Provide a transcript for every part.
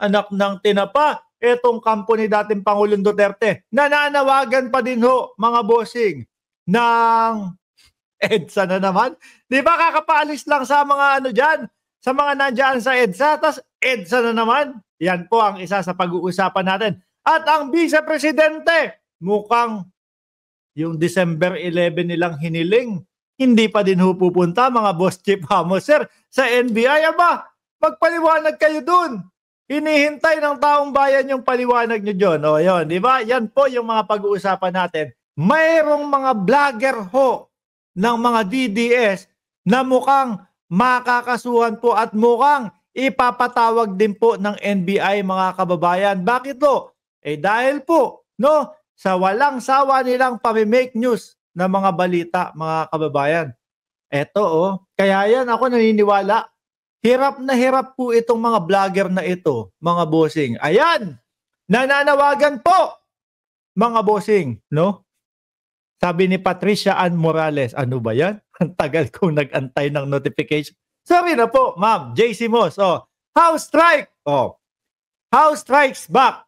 anak ng tinapa, etong kampo ni dating Pangulong Duterte. Nananawagan pa din ho, mga bossing, ng EDSA na naman. Di ba kakapaalis lang sa mga ano dyan, sa mga nandyan sa EDSA, tas EDSA na naman. Yan po ang isa sa pag-uusapan natin. At ang Vice Presidente, mukhang yung December 11 nilang hiniling, hindi pa din ho pupunta mga boss Chief Hamo, sir, sa NBI. Aba, magpaliwanag kayo dun. Hinihintay ng taong bayan yung paliwanag nyo dyan. O, yun, di ba? Yan po yung mga pag-uusapan natin. Mayroong mga vlogger ho ng mga DDS na mukhang makakasuhan po at mukhang ipapatawag din po ng NBI mga kababayan. Bakit po? Eh dahil po, no, sa walang sawa nilang pamimake news na mga balita mga kababayan. Eto oh, kaya yan ako naniniwala Hirap na hirap po itong mga vlogger na ito, mga bossing. Ayan! Nananawagan po! Mga bossing, no? Sabi ni Patricia Ann Morales, ano ba yan? Ang tagal kong nag-antay ng notification. Sorry na po, ma'am. JC Moss, oh. House strike! Oh. House strikes back.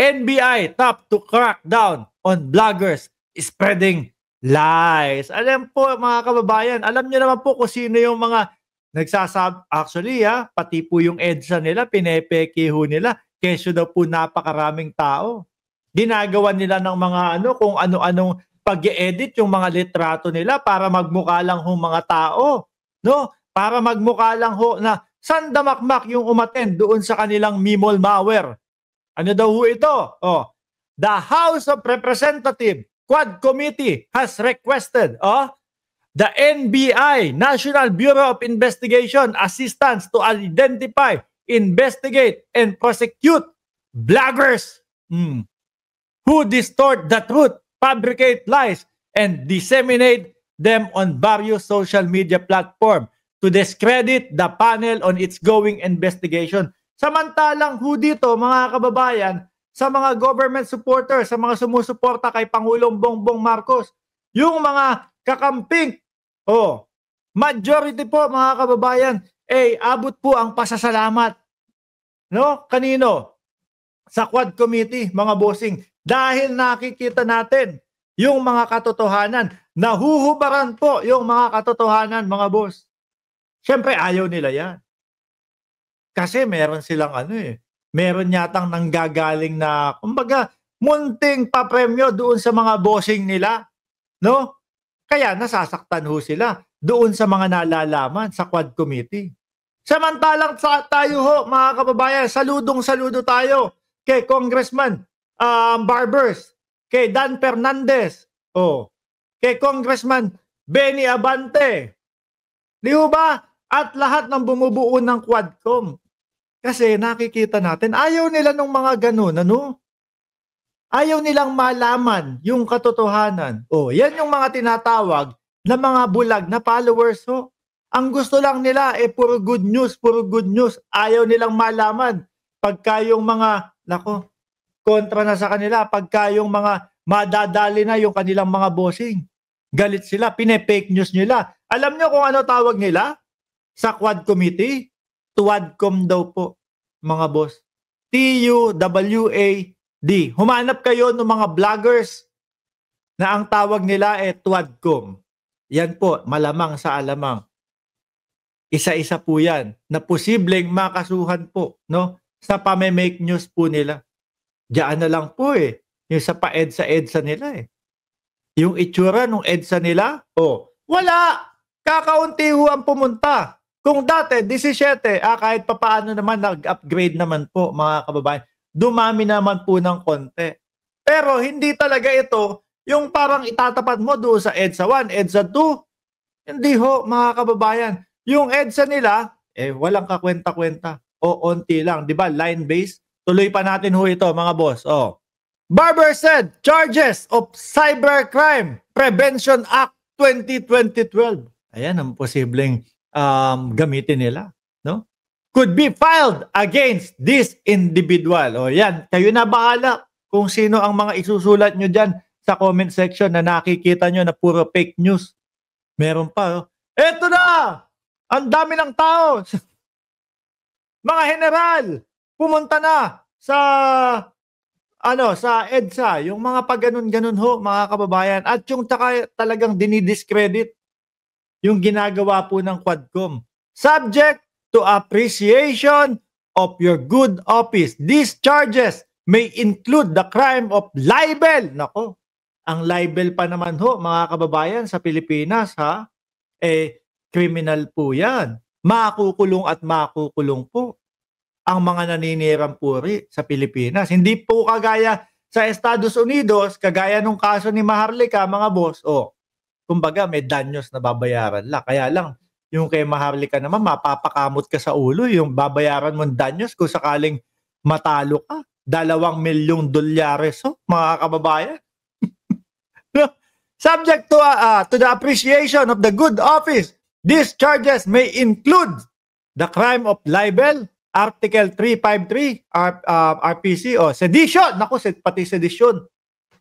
NBI top to crack down on bloggers spreading lies. Alam po mga kababayan, alam niyo naman po kung sino yung mga Nagsasab actually ha, ah, pati po yung EDSA nila, pinepeki ho nila. Keso daw po napakaraming tao. Ginagawa nila ng mga ano, kung ano-anong pag edit yung mga litrato nila para magmukha lang ho mga tao. No? Para magmukha lang ho na san damakmak yung umaten doon sa kanilang Mimol Mauer. Ano daw ho ito? Oh, the House of Representative Quad Committee has requested oh, the NBI, National Bureau of Investigation, assistance to identify, investigate, and prosecute bloggers mm, who distort the truth, fabricate lies, and disseminate them on various social media platforms to discredit the panel on its going investigation. Samantalang who dito, mga kababayan, sa mga government supporters, sa mga sumusuporta kay Pangulong Bongbong Marcos, yung mga kakamping Oh, majority po mga kababayan, eh abot po ang pasasalamat. No? Kanino? Sa Quad Committee, mga bossing. Dahil nakikita natin yung mga katotohanan. Nahuhubaran po yung mga katotohanan, mga boss. Siyempre, ayaw nila yan. Kasi meron silang ano eh, meron yatang nanggagaling na, kumbaga, munting papremyo doon sa mga bossing nila. No? Kaya nasasaktan ho sila doon sa mga nalalaman sa Quad Committee. Samantalang sa tayo ho, mga kababayan, saludong-saludo tayo kay Congressman um, Barbers, kay Dan Fernandez, oh, kay Congressman Benny Abante. Di ba? At lahat ng bumubuo ng Quadcom. Kasi nakikita natin, ayaw nila ng mga ganun, ano? Ayaw nilang malaman yung katotohanan. Oh, yan yung mga tinatawag na mga bulag na followers ho. Ang gusto lang nila eh puro good news, puro good news. Ayaw nilang malaman pagka yung mga, nako, kontra na sa kanila, pagka yung mga madadali na yung kanilang mga bossing. Galit sila, pine-fake news nila. Alam nyo kung ano tawag nila? Sa Quad Committee? Tuadcom daw po, mga boss. T-U-W-A D. Humanap kayo ng mga vloggers na ang tawag nila ay tuwadkom. Yan po, malamang sa alamang. Isa-isa po yan na posibleng makasuhan po no? sa pame-make news po nila. Diyan na lang po eh. Yung sa pa-EDSA-EDSA nila eh. Yung itsura ng EDSA nila, oh, wala! Kakaunti ho ang pumunta. Kung dati, 17, ah, kahit papaano naman, nag-upgrade naman po mga kababayan dumami naman po ng konti. Pero hindi talaga ito yung parang itatapat mo doon sa EDSA 1, EDSA 2. Hindi ho, mga kababayan. Yung EDSA nila, eh walang kakwenta-kwenta. O onti lang, di ba? Line-based. Tuloy pa natin ho ito, mga boss. Oh. Barber said, charges of cybercrime Prevention Act 2012. Ayan ang posibleng um, gamitin nila. No? could be filed against this individual. O yan, kayo na bahala kung sino ang mga isusulat nyo dyan sa comment section na nakikita nyo na puro fake news. Meron pa. Oh. Eto na! Ang dami ng tao! mga general, pumunta na sa ano sa EDSA, yung mga pagganon-ganon ho mga kababayan at yung taka, talagang dinidiscredit yung ginagawa po ng Quadcom. Subject to appreciation of your good office. These charges may include the crime of libel. Nako, ang libel pa naman ho, mga kababayan, sa Pilipinas, ha? Eh, criminal po yan. Makukulong at makukulong po ang mga naninirang puri sa Pilipinas. Hindi po kagaya sa Estados Unidos, kagaya nung kaso ni Maharlika, mga boss, oh, kumbaga may danyos na babayaran lang. Kaya lang, yung kay Maharlika naman, mapapakamot ka sa ulo. Eh. Yung babayaran mong danyos kung sakaling matalo ka. Dalawang milyong dolyares, oh, mga kababayan. Subject to, uh, to the appreciation of the good office, these charges may include the crime of libel, Article 353, R, uh, ah, RPC, o oh, sedition. Naku, pati sedition.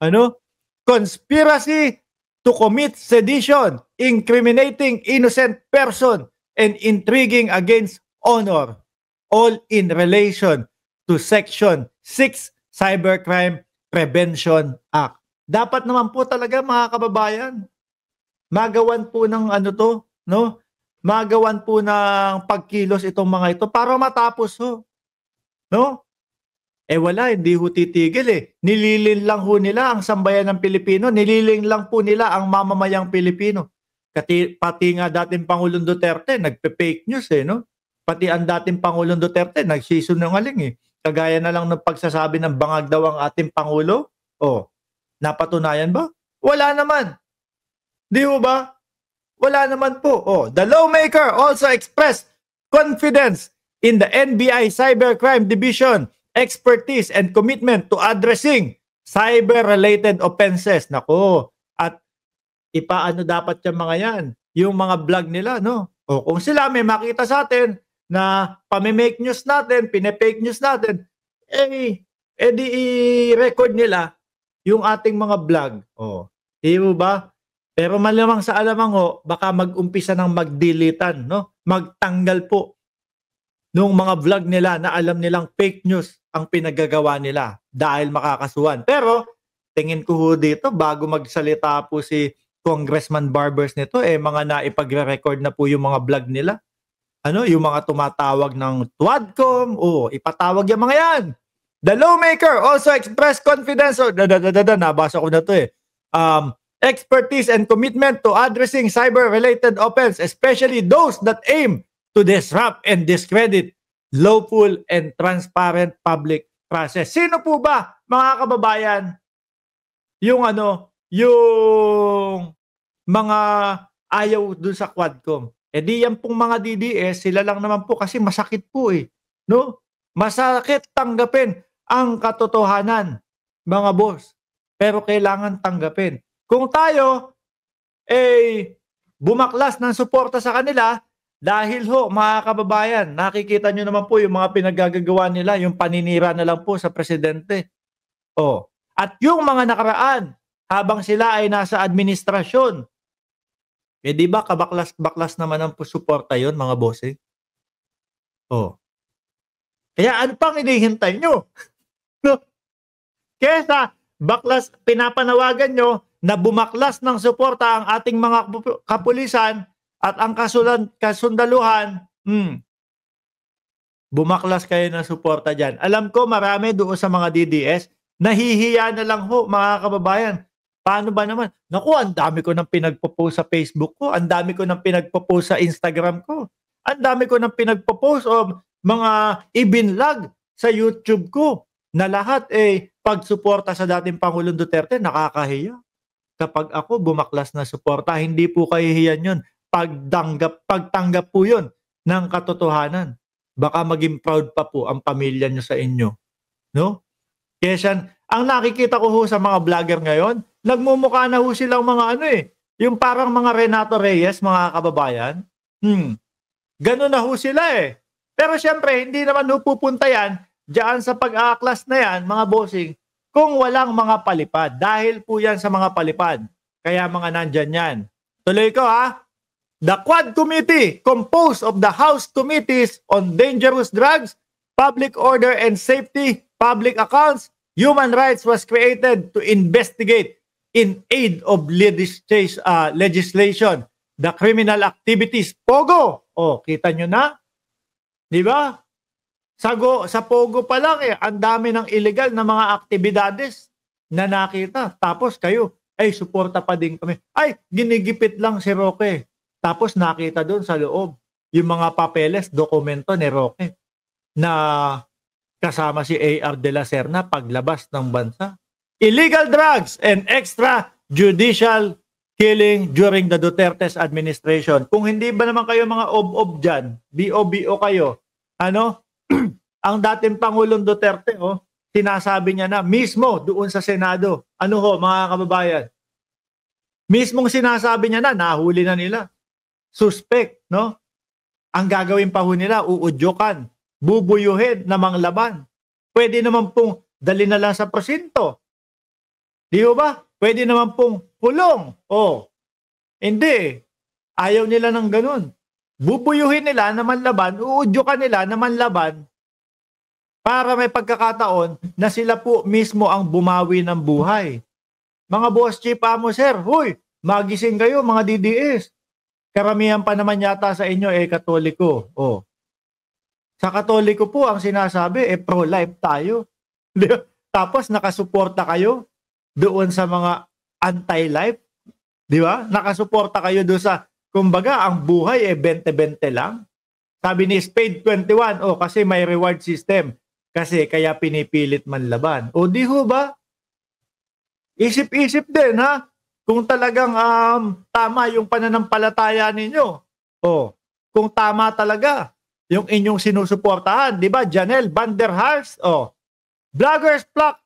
Ano? Conspiracy to commit sedition, incriminating innocent person, and intriguing against honor, all in relation to Section 6 Cybercrime Prevention Act. Dapat naman po talaga mga kababayan, magawan po ng ano to, no? Magawan po ng pagkilos itong mga ito para matapos ho. No? Eh wala, hindi ho titigil eh. Nililin lang ho nila ang sambayan ng Pilipino. Nililin lang po nila ang mamamayang Pilipino. Kati, pati nga dating Pangulong Duterte, nagpe-fake news eh, no? Pati ang dating Pangulong Duterte, nagsisunungaling eh. Kagaya na lang ng pagsasabi ng bangag daw ang ating Pangulo. Oh, napatunayan ba? Wala naman. Di ho ba? Wala naman po. Oh, the lawmaker also expressed confidence in the NBI Cybercrime Division expertise, and commitment to addressing cyber-related offenses. Nako, at ipaano dapat yung mga yan? Yung mga vlog nila, no? O kung sila may makita sa atin na pamimake news natin, pinepake news natin, eh, edi eh, i-record nila yung ating mga vlog. O, mo ba? Pero malamang sa alamang ho, baka mag-umpisa ng magdilitan, no? Magtanggal po nung mga vlog nila na alam nilang fake news ang pinagagawa nila dahil makakasuhan. Pero tingin ko ho dito bago magsalita po si Congressman Barbers nito eh mga naipagre-record na po yung mga vlog nila. Ano, yung mga tumatawag ng Twadcom o oh, ipatawag yung mga yan. The lawmaker also expressed confidence, or oh, dadadada, nabasa ko na to eh. Um, expertise and commitment to addressing cyber-related offense, especially those that aim to disrupt and discredit lawful and transparent public process. Sino po ba, mga kababayan, yung ano, yung mga ayaw dun sa Quadcom? E di yan pong mga DDS, sila lang naman po kasi masakit po eh. No? Masakit tanggapin ang katotohanan, mga boss. Pero kailangan tanggapin. Kung tayo, eh, bumaklas ng suporta sa kanila, dahil ho, mga kababayan, nakikita nyo naman po yung mga pinagagagawa nila, yung paninira na lang po sa presidente. Oh. At yung mga nakaraan, habang sila ay nasa administrasyon, eh di ba kabaklas-baklas naman ang suporta yon mga Eh? Oh. Kaya ano pang inihintay nyo? no? Kesa baklas, pinapanawagan nyo na bumaklas ng suporta ang ating mga kapulisan at ang kasulan, kasundaluhan, hmm, bumaklas kayo ng suporta dyan. Alam ko marami doon sa mga DDS, nahihiya na lang ho mga kababayan. Paano ba naman? Naku, ang dami ko nang pinagpo-post sa Facebook ko, ang dami ko nang pinagpo-post sa Instagram ko, ang dami ko nang pinagpo-post o mga ibinlog sa YouTube ko na lahat eh pagsuporta sa dating Pangulong Duterte nakakahiya. Kapag ako bumaklas na suporta, hindi po kahihiyan yun pagdanggap, pagtanggap po yun ng katotohanan. Baka maging proud pa po ang pamilya nyo sa inyo. No? Kesa, ang nakikita ko ho sa mga vlogger ngayon, nagmumukha na ho silang mga ano eh, yung parang mga Renato Reyes, mga kababayan. Hmm. Ganun na ho sila eh. Pero siyempre, hindi naman ho pupunta yan dyan sa pag-aaklas na yan, mga bossing, kung walang mga palipad. Dahil po yan sa mga palipad. Kaya mga nandyan yan. Tuloy ko ha the Quad Committee, composed of the House Committees on Dangerous Drugs, Public Order and Safety, Public Accounts, Human Rights was created to investigate in aid of legis uh, legislation the criminal activities. Pogo! O, oh, kita nyo na? Di ba? Sa, go, sa Pogo pa lang eh, ang dami ng illegal na mga aktibidades na nakita. Tapos kayo, ay, suporta pa din kami. Ay, ginigipit lang si Roque. Tapos nakita doon sa loob yung mga papeles, dokumento ni Roque na kasama si AR de la Serna paglabas ng bansa. Illegal drugs and extra judicial killing during the Duterte's administration. Kung hindi ba naman kayo mga ob-ob dyan, BOBO kayo, ano? Ang dating Pangulong Duterte, oh, sinasabi niya na mismo doon sa Senado, ano ho mga kababayan, mismong sinasabi niya na, nahuli na nila suspect, no? Ang gagawin pa ho nila, uudyokan, bubuyuhin namang laban. Pwede naman pong dali na lang sa presinto. Di ba? Pwede naman pong pulong. Oh. hindi. Ayaw nila ng ganun. Bubuyuhin nila naman laban, uudyokan nila naman laban para may pagkakataon na sila po mismo ang bumawi ng buhay. Mga boss chief amo sir, huy, magising kayo mga DDS. Karamihan pa naman yata sa inyo eh katoliko. Oh. Sa katoliko po ang sinasabi eh pro-life tayo. Tapos nakasuporta kayo doon sa mga anti-life. Di ba? Nakasuporta kayo doon sa, kumbaga, ang buhay eh 20-20 lang. Sabi ni Spade 21, oh, kasi may reward system. Kasi kaya pinipilit man laban. O di ho ba? Isip-isip din ha. Kung talagang um, tama yung pananampalataya ninyo, oh, kung tama talaga yung inyong sinusuportahan, di ba? Janelle Vanderhals, oh, bloggers pluck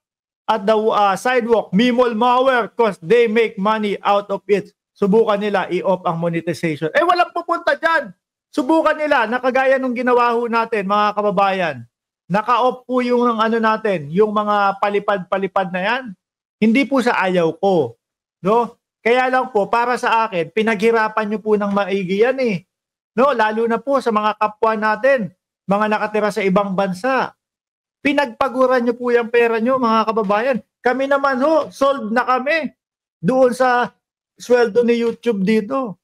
at the uh, sidewalk, mimol mower, cause they make money out of it. Subukan nila i-off ang monetization. Eh, walang pupunta dyan. Subukan nila, nakagaya nung ginawa natin, mga kababayan. Naka-off po yung ano natin, yung mga palipad-palipad na yan. Hindi po sa ayaw ko. No? Kaya lang po, para sa akin, pinaghirapan nyo po ng maigi yan eh. No? Lalo na po sa mga kapwa natin, mga nakatira sa ibang bansa. Pinagpaguran nyo po yung pera nyo, mga kababayan. Kami naman ho, sold na kami doon sa sweldo ni YouTube dito.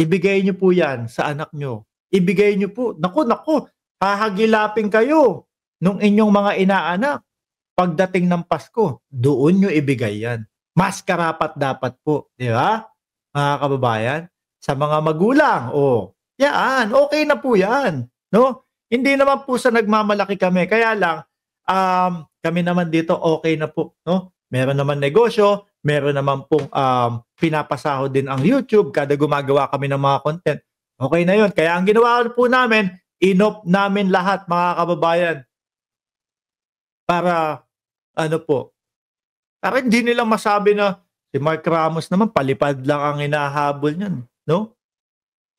Ibigay nyo po yan sa anak nyo. Ibigay nyo po. Naku, naku, hahagilapin kayo nung inyong mga inaanak. Pagdating ng Pasko, doon nyo ibigay yan mas karapat dapat po, di ba? Mga kababayan, sa mga magulang, oh, yan, okay na po yan, no? Hindi naman po sa nagmamalaki kami, kaya lang, um, kami naman dito okay na po, no? Meron naman negosyo, meron naman pong um, pinapasahod din ang YouTube kada gumagawa kami ng mga content. Okay na yon Kaya ang ginawa po namin, inop namin lahat mga kababayan para ano po, Parang hindi nila masabi na si Mark Ramos naman palipad lang ang hinahabol niyan, no?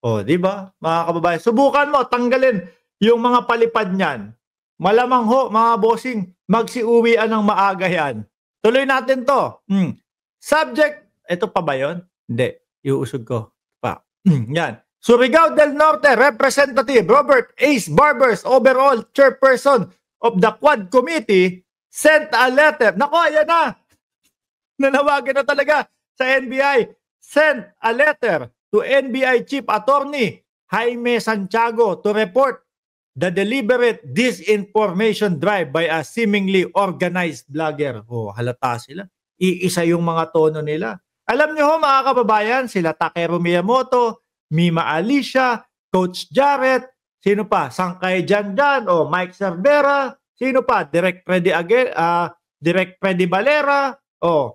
O, oh, di ba? Mga kababayan, subukan mo tanggalin yung mga palipad niyan. Malamang ho, mga bossing, magsiuwian ng maaga yan. Tuloy natin to. Hmm. Subject, ito pa ba 'yon? Hindi, iuusog ko pa. Hmm, yan. Surigao del Norte Representative Robert Ace Barbers, overall chairperson of the Quad Committee, sent a letter. Nako, ayan na! nanawagan na talaga sa NBI. Send a letter to NBI Chief Attorney Jaime Santiago to report the deliberate disinformation drive by a seemingly organized blogger. Oh, halata sila. Iisa yung mga tono nila. Alam niyo ho mga kababayan, sila Takeru Miyamoto, Mima Alicia, Coach Jarrett, sino pa? Sangkay Jandan o oh, Mike Cervera, sino pa? Direct Freddy again, uh, Direct Freddy Valera, oh,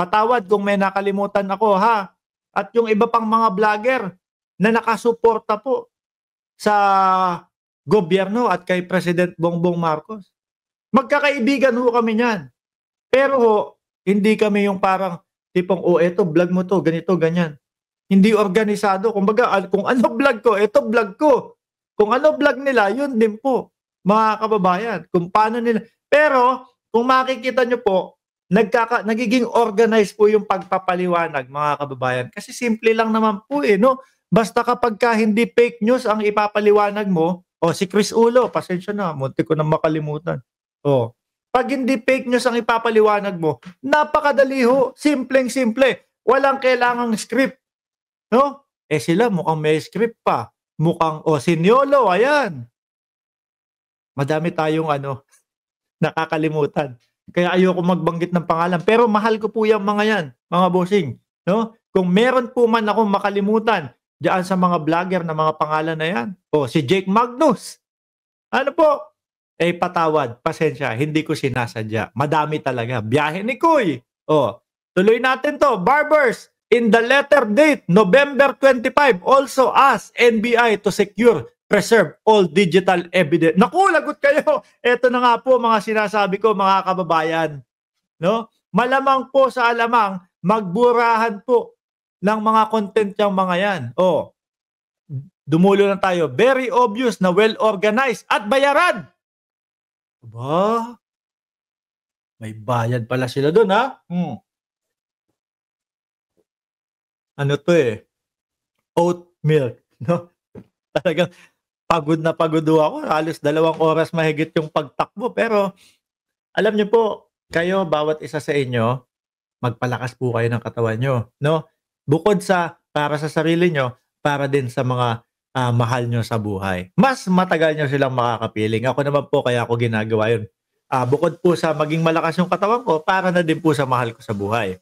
Patawad kung may nakalimutan ako ha. At yung iba pang mga vlogger na nakasuporta po sa gobyerno at kay President Bongbong Marcos. Magkakaibigan ho kami niyan. Pero ho, hindi kami yung parang tipong, oh, eto, vlog mo to, ganito, ganyan. Hindi organisado. Kung baga, kung ano vlog ko, eto vlog ko. Kung ano vlog nila, yun din po, mga kababayan. Kung paano nila. Pero, kung makikita nyo po, nagkaka, nagiging organized po yung pagpapaliwanag, mga kababayan. Kasi simple lang naman po eh, no? Basta kapag ka hindi fake news ang ipapaliwanag mo, o oh, si Chris Ulo, pasensya na, munti ko na makalimutan. Oh. Pag hindi fake news ang ipapaliwanag mo, napakadali ho, simpleng-simple. Walang kailangang script. No? Eh sila mukhang may script pa. Mukhang, o oh, Niolo ayan. Madami tayong ano, nakakalimutan. Kaya ayoko magbanggit ng pangalan. Pero mahal ko po yung mga yan, mga bossing. No? Kung meron po man akong makalimutan diyan sa mga vlogger na mga pangalan na yan. O, si Jake Magnus. Ano po? Eh, patawad. Pasensya. Hindi ko sinasadya. Madami talaga. Biyahe ni Kuy. O, tuloy natin to. Barbers, in the letter date, November 25, also ask NBI to secure preserve all digital evidence. Naku, lagot kayo. Ito na nga po mga sinasabi ko mga kababayan. No? Malamang po sa alamang magburahan po ng mga content yung mga yan. O, dumulo na tayo. Very obvious na well-organized at bayaran. Ba? May bayad pala sila doon ha? Hmm. Ano to eh? Oat milk. No? talagang pagod na pagod ako. Halos dalawang oras mahigit yung pagtakbo. Pero alam niyo po, kayo, bawat isa sa inyo, magpalakas po kayo ng katawan nyo. No? Bukod sa para sa sarili nyo, para din sa mga uh, mahal nyo sa buhay. Mas matagal nyo silang makakapiling. Ako naman po, kaya ako ginagawa yun. Uh, bukod po sa maging malakas yung katawan ko, para na din po sa mahal ko sa buhay.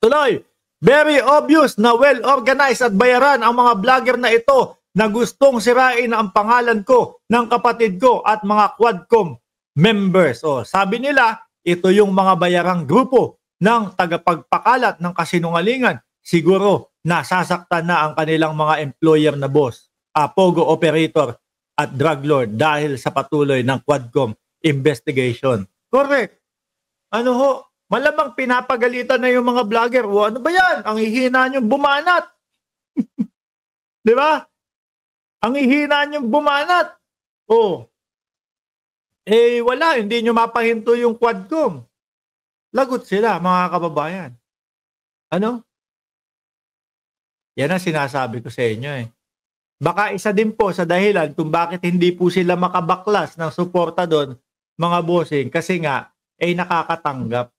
Tuloy! Very obvious na well-organized at bayaran ang mga vlogger na ito na gustong sirain ang pangalan ko ng kapatid ko at mga Quadcom members. O, sabi nila, ito yung mga bayarang grupo ng tagapagpakalat ng kasinungalingan. Siguro, nasasaktan na ang kanilang mga employer na boss, uh, pogo operator at drug lord dahil sa patuloy ng Quadcom investigation. Correct. Ano ho, malamang pinapagalitan na yung mga vlogger. O, ano ba yan? Ang hihina nyo, bumanat. Di ba? Ang ihina niyong bumanat. Oh. Eh, wala. Hindi niyo mapahinto yung quadcom. Lagot sila, mga kababayan. Ano? Yan ang sinasabi ko sa inyo eh. Baka isa din po sa dahilan kung bakit hindi po sila makabaklas ng suporta doon, mga bossing, kasi nga, ay eh, nakakatanggap.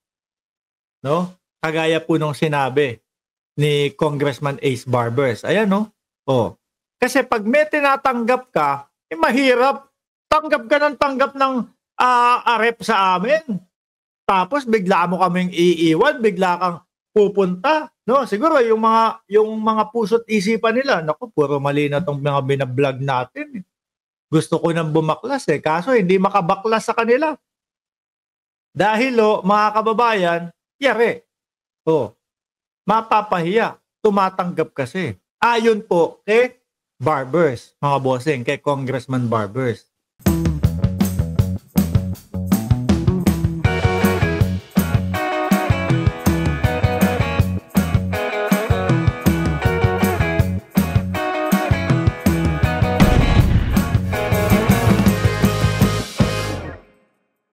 No? Kagaya po nung sinabi ni Congressman Ace Barbers. Ayan no? Oh. Kasi pag may tinatanggap ka, eh, mahirap. Tanggap ka ng tanggap ng uh, ah, arep ah, sa amin. Tapos bigla mo kaming iiwan, bigla kang pupunta. No, siguro yung mga yung mga puso't isipan nila, nako puro mali na tong mga binablog natin. Eh. Gusto ko nang bumaklas eh, kaso hindi makabaklas sa kanila. Dahil oh, mga kababayan, yari. Oh, mapapahiya. Tumatanggap kasi. Ayon po, okay? Barbers, mga bossing, kay Congressman Barbers.